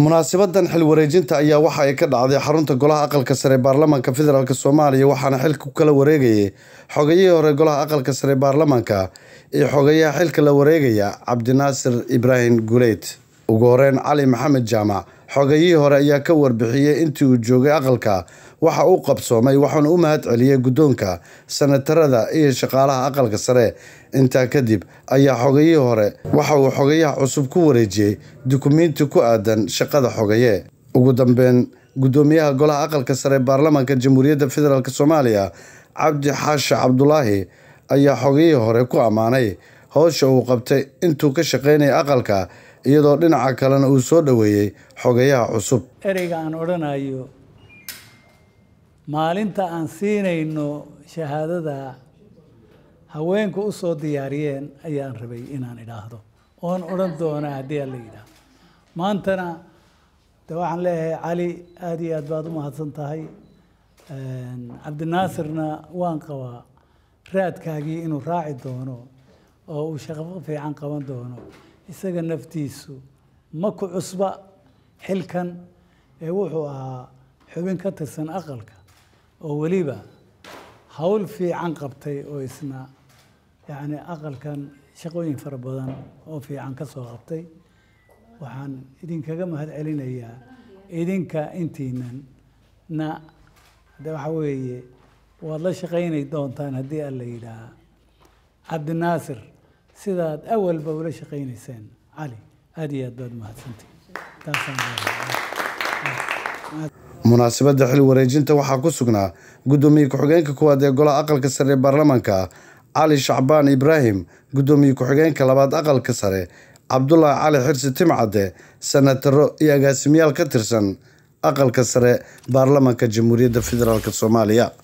munaasabadan xil wareejinta ayaa waxa ay ka dhacday xarunta golaha aqalka sare ee baarlamaanka federaalk soomaaliya waxaana xil ku kala wareegayay xogayihii hore golaha aqalka sare ee baarlamaanka iyo xogayaha xilka la wareegaya cabdinaasir ibraahim guleyd ugu horeyn cali maxamed jaamac xogayihii hore ayaa ka warbixiyey intii uu joogay aqalka waxa uu qabsoomay waxaana u mahad celiyey guddoonka sanatarada iyo shaqaalaha aqalka sare intaa kadib ayaa xogayihii hore waxa uu xogayaha cusub ku wareejiyey dukumiinti ku aadan shaqada xogaye ugu dambeyn guddoomiyaha golaha aqalka sare ee baarlamaanka jamhuuriyadda federaalk soomaaliya cabdi xaasha cabdulaahi ayaa xogayihii hore ku ammaanay howsha uu qabtay intuu ka shaqaynaya aqalka iyadoo dhinaca kalena uu soo dhoweeyey xogayaha cusub ereyga aan odhanayo maalinta aan siinayno shahaadada haweenka u soo diyaariyeen ayaan rabay inaan idhaahdo oon odhan doonaa haddii aan la yidhaahdo maantana de waxaan leeyahay cali aada iyo aad baad u mahadsan tahay cabdinaasirna waan qabaa raadkaagii inuu raaci doono oo uu shaqo fiican qaban doono isaga naftiisu ma ku cusba xilkan ee wuxuu ahaa xubin ka tirsan aqalka oo weliba hawl fiican qabtay oo isna yacni aqalkan shaqooyin fara badan oo fiican ka soo qabtay waxaan idinkaga mahad celinayaa idinka intiinan na de waxa weeye waad la shaqaynay doontaan haddii alla yidhaaha cabdinaasir sidaad awalba ula shaqaynayseen cali aad iyo aad baad mahadsantamunaasabaدا xil wareejinta waxaa ku sugnaa gudoomiye ku-xigeenka kuwaad ee golaha aqalka sare ee baarlamanka cali shacbaan ibraahim gudoomiye ku-xigeenka labaad aqalka sare cabdulaahi cali xirsi timcadde sanataro iyo agaasimiyaal ka tirsan aqalka sare baarlamanka jamhuuriyadda federaalk soomaaliya